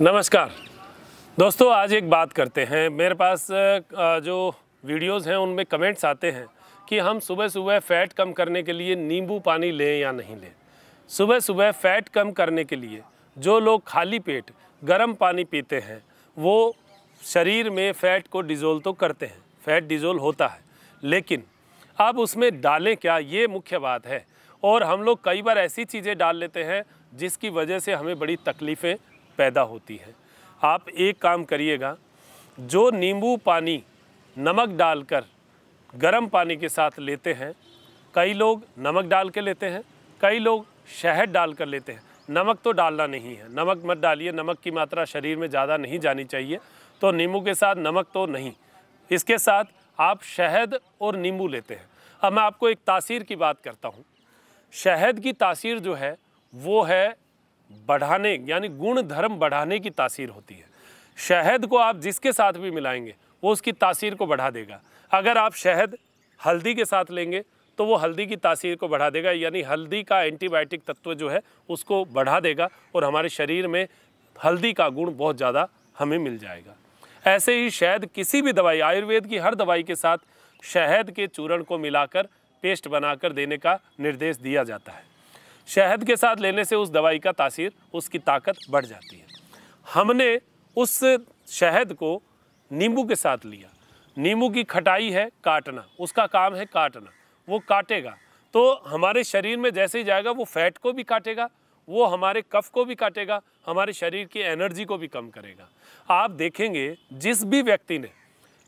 नमस्कार दोस्तों आज एक बात करते हैं मेरे पास जो वीडियोस हैं उनमें कमेंट्स आते हैं कि हम सुबह सुबह फ़ैट कम करने के लिए नींबू पानी लें या नहीं लें सुबह सुबह फ़ैट कम करने के लिए जो लोग खाली पेट गर्म पानी पीते हैं वो शरीर में फ़ैट को डिज़ोल्व तो करते हैं फ़ैट डिज़ोल्व होता है लेकिन अब उसमें डालें क्या ये मुख्य बात है और हम लोग कई बार ऐसी चीज़ें डाल लेते हैं जिसकी वजह से हमें बड़ी तकलीफ़ें पैदा होती है आप एक काम करिएगा जो नींबू पानी नमक डालकर गर्म पानी के साथ लेते हैं कई लोग नमक डाल के लेते हैं कई लोग शहद डाल कर लेते हैं नमक तो डालना नहीं है नमक मत डालिए नमक की मात्रा शरीर में ज़्यादा नहीं जानी चाहिए तो नींबू के साथ नमक तो नहीं इसके साथ आप शहद और नींबू लेते हैं अब मैं आपको एक तासीर की बात करता हूँ शहद की तासीर जो है वो है बढ़ाने यानी गुण धर्म बढ़ाने की तासीर होती है शहद को आप जिसके साथ भी मिलाएंगे वो उसकी तासीर को बढ़ा देगा अगर आप शहद हल्दी के साथ लेंगे तो वो हल्दी की तासीर को बढ़ा देगा यानी हल्दी का एंटीबायोटिक तत्व जो है उसको बढ़ा देगा और हमारे शरीर में हल्दी का गुण बहुत ज़्यादा हमें मिल जाएगा ऐसे ही शहद किसी भी दवाई आयुर्वेद की हर दवाई के साथ शहद के चूरण को मिलाकर पेस्ट बनाकर देने का निर्देश दिया जाता है शहद के साथ लेने से उस दवाई का तासीर उसकी ताकत बढ़ जाती है हमने उस शहद को नींबू के साथ लिया नींबू की खटाई है काटना उसका काम है काटना वो काटेगा तो हमारे शरीर में जैसे ही जाएगा वो फैट को भी काटेगा वो हमारे कफ को भी काटेगा हमारे शरीर की एनर्जी को भी कम करेगा आप देखेंगे जिस भी व्यक्ति ने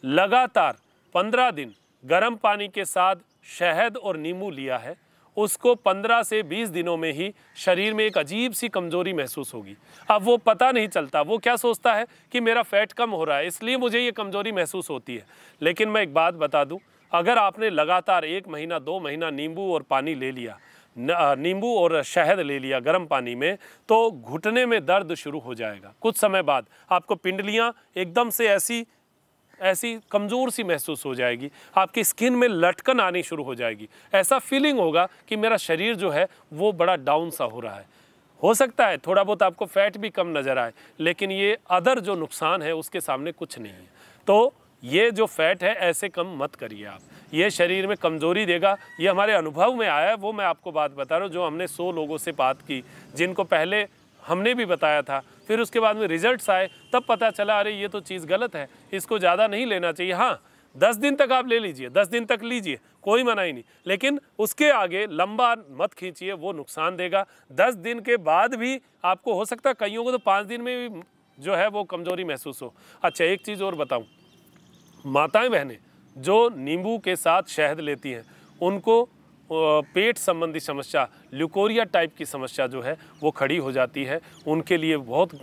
लगातार पंद्रह दिन गर्म पानी के साथ शहद और नींबू लिया है उसको 15 से 20 दिनों में ही शरीर में एक अजीब सी कमज़ोरी महसूस होगी अब वो पता नहीं चलता वो क्या सोचता है कि मेरा फैट कम हो रहा है इसलिए मुझे ये कमज़ोरी महसूस होती है लेकिन मैं एक बात बता दूँ अगर आपने लगातार एक महीना दो महीना नींबू और पानी ले लिया नींबू और शहद ले लिया गर्म पानी में तो घुटने में दर्द शुरू हो जाएगा कुछ समय बाद आपको पिंडलियाँ एकदम से ऐसी ऐसी कमज़ोर सी महसूस हो जाएगी आपकी स्किन में लटकन आनी शुरू हो जाएगी ऐसा फीलिंग होगा कि मेरा शरीर जो है वो बड़ा डाउन सा हो रहा है हो सकता है थोड़ा बहुत आपको फैट भी कम नज़र आए लेकिन ये अदर जो नुकसान है उसके सामने कुछ नहीं है तो ये जो फैट है ऐसे कम मत करिए आप ये शरीर में कमज़ोरी देगा ये हमारे अनुभव में आया है वो मैं आपको बात बता रहा हूँ जो हमने सौ लोगों से बात की जिनको पहले हमने भी बताया था फिर उसके बाद में रिजल्ट्स आए तब पता चला अरे ये तो चीज़ गलत है इसको ज़्यादा नहीं लेना चाहिए हाँ दस दिन तक आप ले लीजिए दस दिन तक लीजिए कोई मना ही नहीं लेकिन उसके आगे लंबा मत खींचिए वो नुकसान देगा दस दिन के बाद भी आपको हो सकता है कईयों को तो पाँच दिन में भी जो है वो कमज़ोरी महसूस हो अच्छा एक चीज़ और बताऊँ माताएँ बहनें जो नींबू के साथ शहद लेती हैं उनको पेट संबंधी समस्या ल्यूकोरिया टाइप की समस्या जो है वो खड़ी हो जाती है उनके लिए बहुत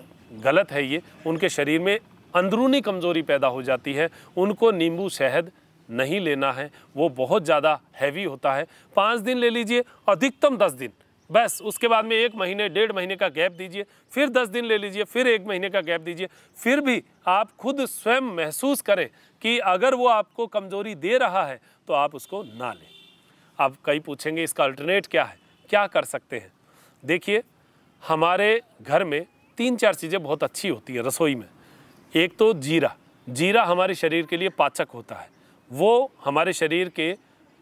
गलत है ये उनके शरीर में अंदरूनी कमज़ोरी पैदा हो जाती है उनको नींबू शहद नहीं लेना है वो बहुत ज़्यादा हैवी होता है पाँच दिन ले लीजिए अधिकतम दस दिन बस उसके बाद में एक महीने डेढ़ महीने का गैप दीजिए फिर दस दिन ले लीजिए फिर एक महीने का गैप दीजिए फिर भी आप खुद स्वयं महसूस करें कि अगर वो आपको कमज़ोरी दे रहा है तो आप उसको ना लें अब कई पूछेंगे इसका अल्टरनेट क्या है क्या कर सकते हैं देखिए हमारे घर में तीन चार चीज़ें बहुत अच्छी होती हैं रसोई में एक तो जीरा जीरा हमारे शरीर के लिए पाचक होता है वो हमारे शरीर के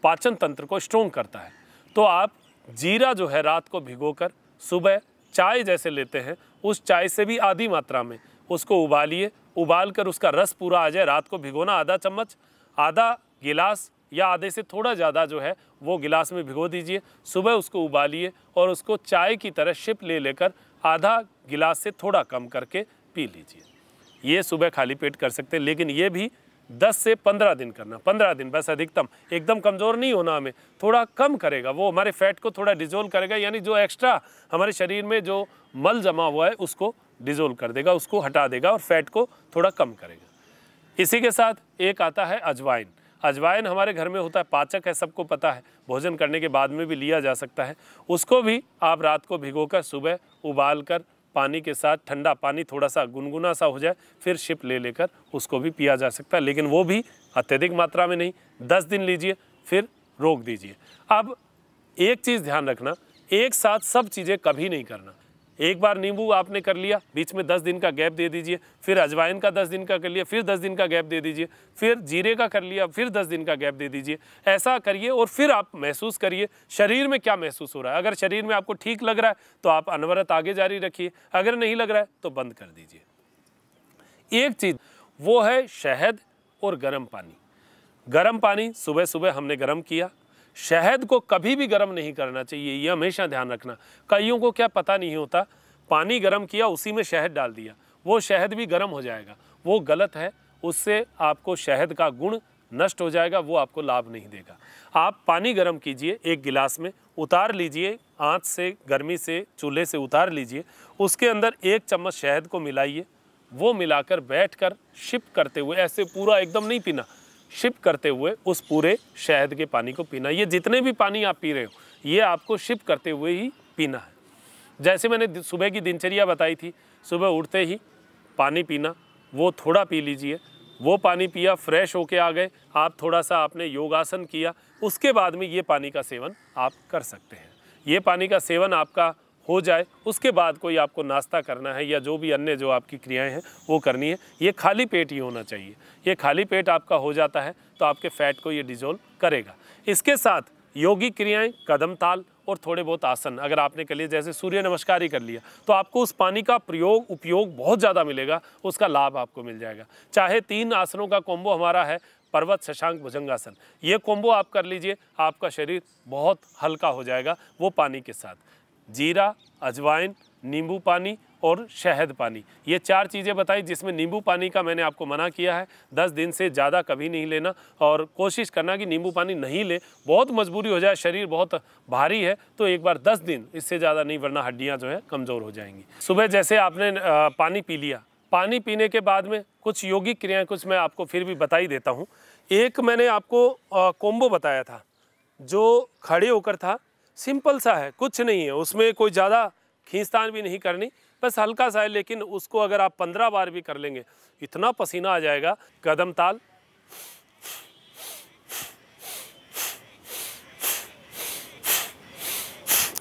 पाचन तंत्र को स्ट्रोंग करता है तो आप जीरा जो है रात को भिगोकर सुबह चाय जैसे लेते हैं उस चाय से भी आधी मात्रा में उसको उबालिए उबाल कर उसका रस पूरा आ जाए रात को भिगोना आधा चम्मच आधा गिलास या आधे से थोड़ा ज़्यादा जो है वो गिलास में भिगो दीजिए सुबह उसको उबालिए और उसको चाय की तरह शिप ले लेकर आधा गिलास से थोड़ा कम करके पी लीजिए ये सुबह खाली पेट कर सकते हैं लेकिन ये भी 10 से 15 दिन करना 15 दिन बस अधिकतम एकदम कमज़ोर नहीं होना हमें थोड़ा कम करेगा वो हमारे फैट को थोड़ा डिजोल्व करेगा यानी जो एक्स्ट्रा हमारे शरीर में जो मल जमा हुआ है उसको डिजोल्व कर देगा उसको हटा देगा और फैट को थोड़ा कम करेगा इसी के साथ एक आता है अजवाइन अजवाइन हमारे घर में होता है पाचक है सबको पता है भोजन करने के बाद में भी लिया जा सकता है उसको भी आप रात को भिगोकर सुबह उबाल कर पानी के साथ ठंडा पानी थोड़ा सा गुनगुना सा हो जाए फिर शिप ले लेकर उसको भी पिया जा सकता है लेकिन वो भी अत्यधिक मात्रा में नहीं दस दिन लीजिए फिर रोक दीजिए अब एक चीज़ ध्यान रखना एक साथ सब चीज़ें कभी नहीं करना एक बार नींबू आपने कर लिया बीच में दस दिन का गैप दे दीजिए फिर अजवाइन का दस दिन का कर लिया फिर दस दिन का गैप दे दीजिए फिर जीरे का कर लिया फिर दस दिन का गैप दे दीजिए ऐसा करिए और फिर आप महसूस करिए शरीर में क्या महसूस हो रहा है अगर शरीर में आपको ठीक लग रहा है तो आप अनवरत आगे जारी रखिए अगर नहीं लग रहा है तो बंद कर दीजिए एक चीज़ वो है शहद और गर्म पानी गर्म पानी सुबह सुबह हमने गर्म किया शहद को कभी भी गर्म नहीं करना चाहिए ये हमेशा ध्यान रखना कईयों को क्या पता नहीं होता पानी गर्म किया उसी में शहद डाल दिया वो शहद भी गर्म हो जाएगा वो गलत है उससे आपको शहद का गुण नष्ट हो जाएगा वो आपको लाभ नहीं देगा आप पानी गर्म कीजिए एक गिलास में उतार लीजिए आँच से गर्मी से चूल्हे से उतार लीजिए उसके अंदर एक चम्मच शहद को मिलाइए वो मिलाकर बैठकर शिप करते हुए ऐसे पूरा एकदम नहीं पीना शिप करते हुए उस पूरे शहद के पानी को पीना ये जितने भी पानी आप पी रहे हो ये आपको शिप करते हुए ही पीना है जैसे मैंने सुबह की दिनचर्या बताई थी सुबह उठते ही पानी पीना वो थोड़ा पी लीजिए वो पानी पिया फ्रेश होके आ गए आप थोड़ा सा आपने योगासन किया उसके बाद में ये पानी का सेवन आप कर सकते हैं ये पानी का सेवन आपका हो जाए उसके बाद कोई आपको नाश्ता करना है या जो भी अन्य जो आपकी क्रियाएं हैं वो करनी है ये खाली पेट ही होना चाहिए ये खाली पेट आपका हो जाता है तो आपके फैट को ये डिजोल्व करेगा इसके साथ योगिक क्रियाएं कदम ताल और थोड़े बहुत आसन अगर आपने कर लिए जैसे सूर्य नमस्कार ही कर लिया तो आपको उस पानी का प्रयोग उपयोग बहुत ज़्यादा मिलेगा उसका लाभ आपको मिल जाएगा चाहे तीन आसनों का कॉम्बो हमारा है पर्वत शशांक भुजंगासन ये कॉम्बो आप कर लीजिए आपका शरीर बहुत हल्का हो जाएगा वो पानी के साथ जीरा अजवाइन नींबू पानी और शहद पानी ये चार चीज़ें बताई जिसमें नींबू पानी का मैंने आपको मना किया है दस दिन से ज़्यादा कभी नहीं लेना और कोशिश करना कि नींबू पानी नहीं ले बहुत मजबूरी हो जाए शरीर बहुत भारी है तो एक बार दस दिन इससे ज़्यादा नहीं वरना हड्डियाँ जो है कमज़ोर हो जाएंगी सुबह जैसे आपने पानी पी लिया पानी पीने के बाद में कुछ योगिक क्रियाएँ कुछ मैं आपको फिर भी बता ही देता हूँ एक मैंने आपको कोम्बो बताया था जो खड़े होकर था सिंपल सा है कुछ नहीं है उसमें कोई ज़्यादा खींचतान भी नहीं करनी बस हल्का सा है लेकिन उसको अगर आप पंद्रह बार भी कर लेंगे इतना पसीना आ जाएगा कदम ताल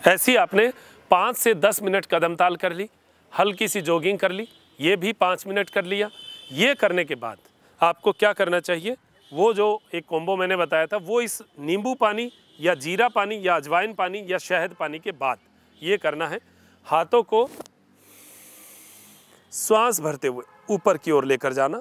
ऐसी आपने पाँच से दस मिनट कदम ताल कर ली हल्की सी जॉगिंग कर ली ये भी पाँच मिनट कर लिया ये करने के बाद आपको क्या करना चाहिए वो जो एक कॉम्बो मैंने बताया था वो इस नींबू पानी या जीरा पानी या अजवाइन पानी या शहद पानी के बाद ये करना है हाथों को श्वास भरते हुए ऊपर की ओर लेकर जाना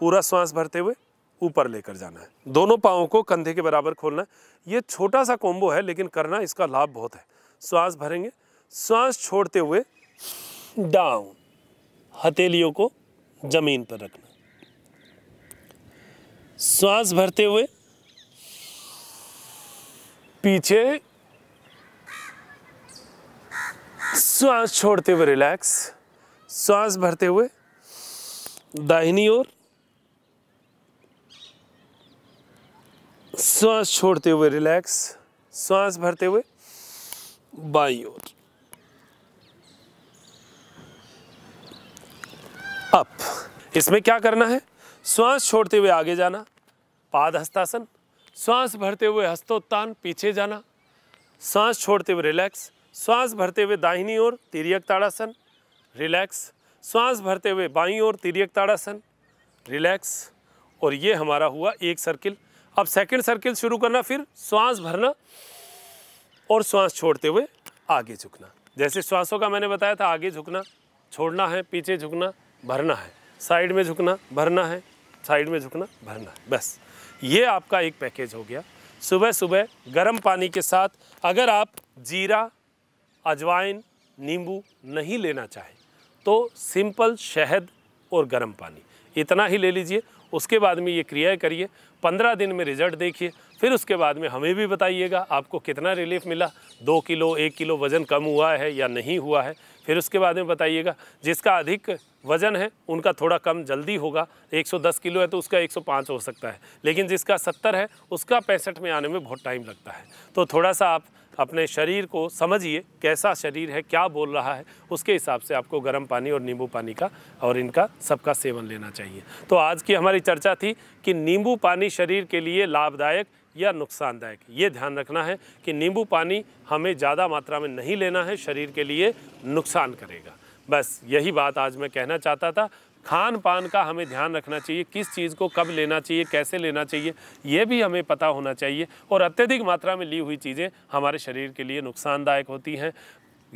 पूरा श्वास भरते हुए ऊपर लेकर जाना है दोनों पाँव को कंधे के बराबर खोलना है ये छोटा सा कॉम्बो है लेकिन करना इसका लाभ बहुत है श्वास भरेंगे श्वास छोड़ते हुए डाउन हथेलियों को ज़मीन पर रखना श्वास भरते हुए पीछे श्वास छोड़ते हुए रिलैक्स श्वास भरते हुए दाहिनी ओर श्वास छोड़ते हुए रिलैक्स श्वास भरते हुए बाई ओर अप इसमें क्या करना है श्वास छोड़ते हुए आगे जाना पाद हस्तासन श्वास भरते हुए हस्तोत्तान पीछे जाना सांस छोड़ते हुए रिलैक्स श्वास भरते हुए दाहिनी ओर तिरियक ताड़ासन रिलैक्स श्वास भरते हुए बाई ओर तिरियक ताड़ासन रिलैक्स और ये हमारा हुआ एक सर्किल अब सेकंड सर्किल शुरू करना फिर श्वास भरना और श्वास छोड़ते हुए आगे झुकना जैसे श्वासों का मैंने बताया था आगे झुकना छोड़ना है पीछे झुकना भरना है साइड में झुकना भरना है साइड में झुकना भरना बस ये आपका एक पैकेज हो गया सुबह सुबह गर्म पानी के साथ अगर आप जीरा अजवाइन नींबू नहीं लेना चाहें तो सिंपल शहद और गर्म पानी इतना ही ले लीजिए उसके बाद में ये क्रिया करिए पंद्रह दिन में रिजल्ट देखिए फिर उसके बाद में हमें भी बताइएगा आपको कितना रिलीफ मिला दो किलो एक किलो वज़न कम हुआ है या नहीं हुआ है फिर उसके बाद में बताइएगा जिसका अधिक वज़न है उनका थोड़ा कम जल्दी होगा 110 किलो है तो उसका 105 हो सकता है लेकिन जिसका 70 है उसका पैंसठ में आने में बहुत टाइम लगता है तो थोड़ा सा आप अपने शरीर को समझिए कैसा शरीर है क्या बोल रहा है उसके हिसाब से आपको गर्म पानी और नींबू पानी का और इनका सबका सेवन लेना चाहिए तो आज की हमारी चर्चा थी कि नींबू पानी शरीर के लिए लाभदायक या नुकसानदायक ये ध्यान रखना है कि नींबू पानी हमें ज़्यादा मात्रा में नहीं लेना है शरीर के लिए नुकसान करेगा बस यही बात आज मैं कहना चाहता था खान पान का हमें ध्यान रखना चाहिए किस चीज़ को कब लेना चाहिए कैसे लेना चाहिए ये भी हमें पता होना चाहिए और अत्यधिक मात्रा में ली हुई चीज़ें हमारे शरीर के लिए नुकसानदायक होती हैं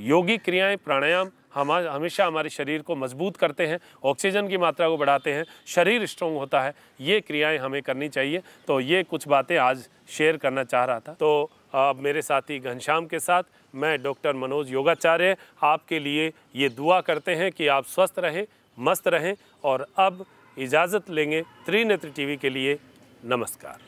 योगिक क्रियाएं प्राणायाम हम हमेशा हमारे शरीर को मजबूत करते हैं ऑक्सीजन की मात्रा को बढ़ाते हैं शरीर स्ट्रोंग होता है ये क्रियाएं हमें करनी चाहिए तो ये कुछ बातें आज शेयर करना चाह रहा था तो अब मेरे साथी घनश्याम के साथ मैं डॉक्टर मनोज योगाचार्य आपके लिए ये दुआ करते हैं कि आप स्वस्थ रहें मस्त रहें और अब इजाज़त लेंगे त्रिनेत्र टीवी के लिए नमस्कार